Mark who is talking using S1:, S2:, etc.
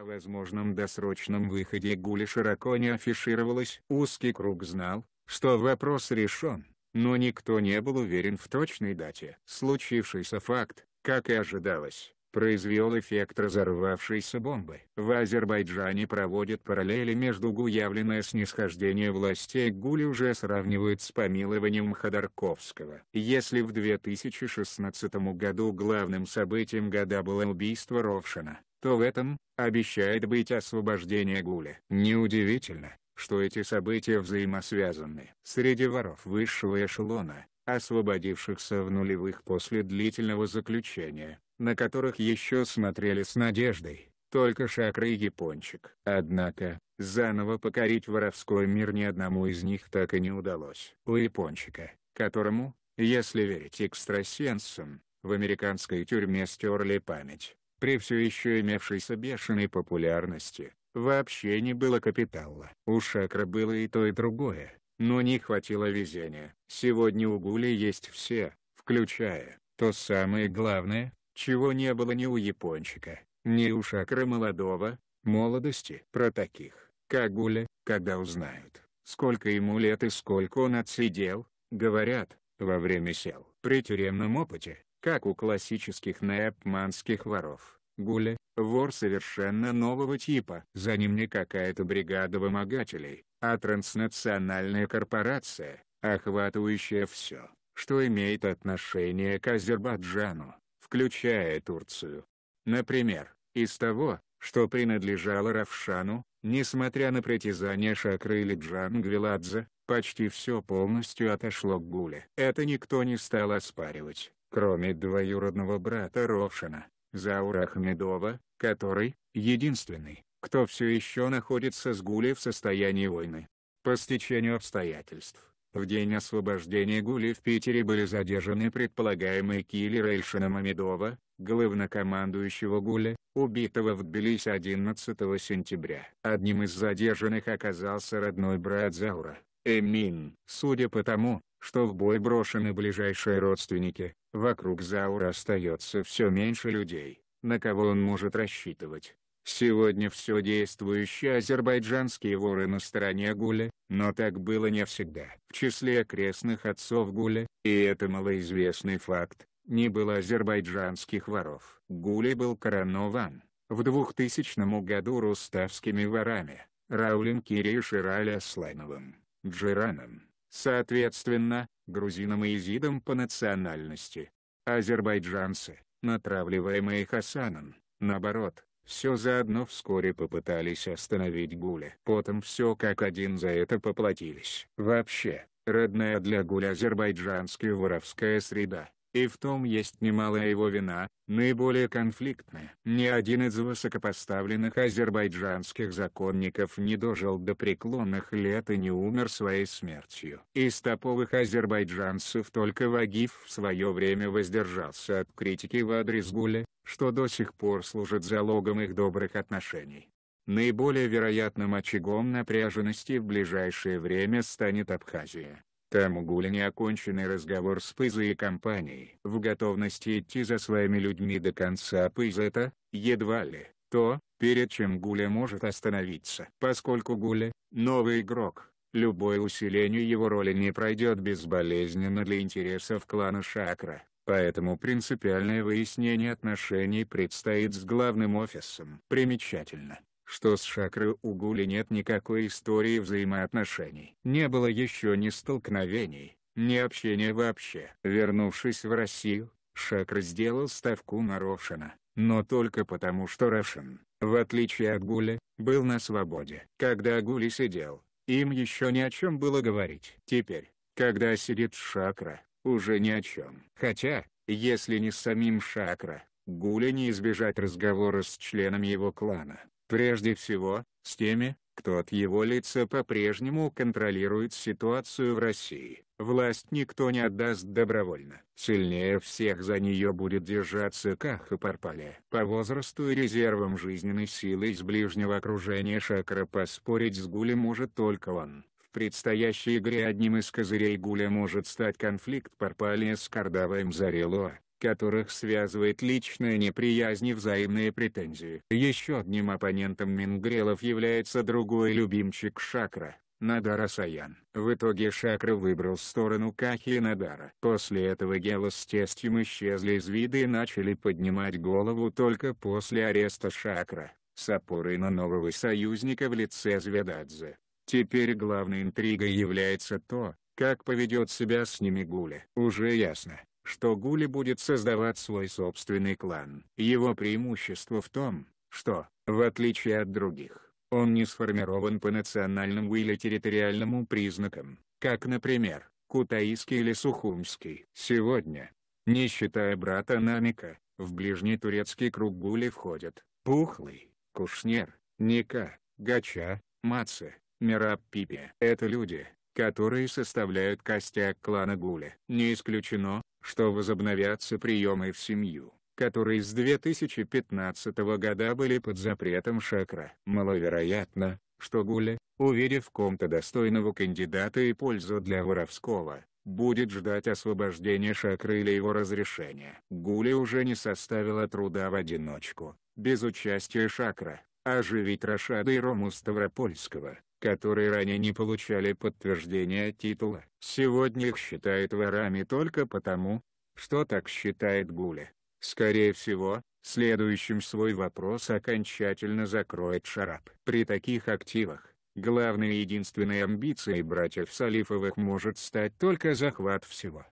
S1: О возможном досрочном выходе Гули широко не афишировалось. Узкий круг знал, что вопрос решен, но никто не был уверен в точной дате. Случившийся факт, как и ожидалось, произвел эффект разорвавшейся бомбы. В Азербайджане проводят параллели между ГУ явленное снисхождение властей ГУЛи уже сравнивают с помилованием Ходорковского. Если в 2016 году главным событием года было убийство Ровшина, то в этом обещает быть освобождение Гуля. Неудивительно, что эти события взаимосвязаны. Среди воров высшего эшелона, освободившихся в нулевых после длительного заключения, на которых еще смотрели с надеждой, только Шакры и Япончик. Однако, заново покорить воровской мир ни одному из них так и не удалось. У Япончика, которому, если верить экстрасенсам, в американской тюрьме стерли память, при все еще имевшейся бешеной популярности, вообще не было капитала. У Шакра было и то и другое, но не хватило везения. Сегодня у Гули есть все, включая, то самое главное, чего не было ни у япончика, ни у Шакра молодого, молодости. Про таких, как Гуля, когда узнают, сколько ему лет и сколько он отсидел, говорят, во время сел. При тюремном опыте, как у классических неапманских воров, Гуля, вор совершенно нового типа. За ним не какая-то бригада вымогателей, а транснациональная корпорация, охватывающая все, что имеет отношение к Азербайджану, включая Турцию. Например, из того, что принадлежало Равшану, несмотря на притязания Шакры или Джангвиладзе, почти все полностью отошло к Гуле. Это никто не стал оспаривать кроме двоюродного брата Ровшина Заура Ахмедова, который, единственный, кто все еще находится с Гули в состоянии войны. По стечению обстоятельств, в день освобождения Гули в Питере были задержаны предполагаемые киллеры Эльшина Мамедова, главнокомандующего Гуля, убитого в Тбилиси 11 сентября. Одним из задержанных оказался родной брат Заура, Эмин. Судя по тому, что в бой брошены ближайшие родственники, Вокруг Заура остается все меньше людей, на кого он может рассчитывать. Сегодня все действующие азербайджанские воры на стороне Гуля, но так было не всегда. В числе окрестных отцов Гуля, и это малоизвестный факт, не было азербайджанских воров. Гули был коронован, в 2000 году руставскими ворами, Раулин Кири и Шираль Аслановым, Джираном соответственно, грузинам и езидам по национальности. Азербайджанцы, натравливаемые Хасаном, наоборот, все заодно вскоре попытались остановить Гуля. Потом все как один за это поплатились. Вообще, родная для Гуля азербайджанская воровская среда, и в том есть немалая его вина, наиболее конфликтная. Ни один из высокопоставленных азербайджанских законников не дожил до преклонных лет и не умер своей смертью. Из топовых азербайджанцев только Вагиф в свое время воздержался от критики в адрес Гуля, что до сих пор служит залогом их добрых отношений. Наиболее вероятным очагом напряженности в ближайшее время станет Абхазия. Там у Гуля неоконченный разговор с Пызой и компанией. В готовности идти за своими людьми до конца Пыза это, едва ли, то, перед чем Гуля может остановиться. Поскольку Гуля – новый игрок, любое усиление его роли не пройдет безболезненно для интересов клана Шакра. Поэтому принципиальное выяснение отношений предстоит с главным офисом. Примечательно, что с шакры у Гули нет никакой истории взаимоотношений. Не было еще ни столкновений, ни общения вообще. Вернувшись в Россию, Шакра сделал ставку на Рошина, но только потому что Рошин, в отличие от Гуля, был на свободе. Когда Гули сидел, им еще ни о чем было говорить. Теперь, когда сидит Шакра, уже ни о чем. Хотя, если не с самим Шакра, Гуля не избежать разговора с членами его клана. Прежде всего, с теми, кто от его лица по-прежнему контролирует ситуацию в России. Власть никто не отдаст добровольно. Сильнее всех за нее будет держаться Парпале. По возрасту и резервам жизненной силы из ближнего окружения Шакра поспорить с Гули может только он. В предстоящей игре одним из козырей Гуля может стать конфликт Парпале с Кардаваем Зарело, которых связывает личная неприязнь и взаимные претензии. Еще одним оппонентом Мингрелов является другой любимчик Шакра. Надара Саян. В итоге Шакра выбрал сторону Кахи и Надара. После этого Гела с тестем исчезли из вида и начали поднимать голову только после ареста Шакра, с опорой на нового союзника в лице Звядадзе. Теперь главной интригой является то, как поведет себя с ними Гуля. Уже ясно, что Гули будет создавать свой собственный клан. Его преимущество в том, что, в отличие от других, он не сформирован по национальному или территориальному признакам, как, например, Кутаиский или Сухумский. Сегодня, не считая брата Намика, в ближний турецкий круг Гули входят Пухлый, Кушнер, Ника, Гача, Маце, Мираб Пипи. Это люди, которые составляют костяк клана Гули. Не исключено, что возобновятся приемы в семью, которые с 2015 года были под запретом шакра. Маловероятно, что Гуля, увидев ком-то достойного кандидата и пользу для воровского, будет ждать освобождения шакры или его разрешения. Гули уже не составила труда в одиночку, без участия шакра, оживить Рашада и Рому Ставропольского, которые ранее не получали подтверждения титула. Сегодня их считают ворами только потому, что так считает Гуля. Скорее всего, следующим свой вопрос окончательно закроет Шарап. При таких активах, главной и единственной амбицией братьев Салифовых может стать только захват всего.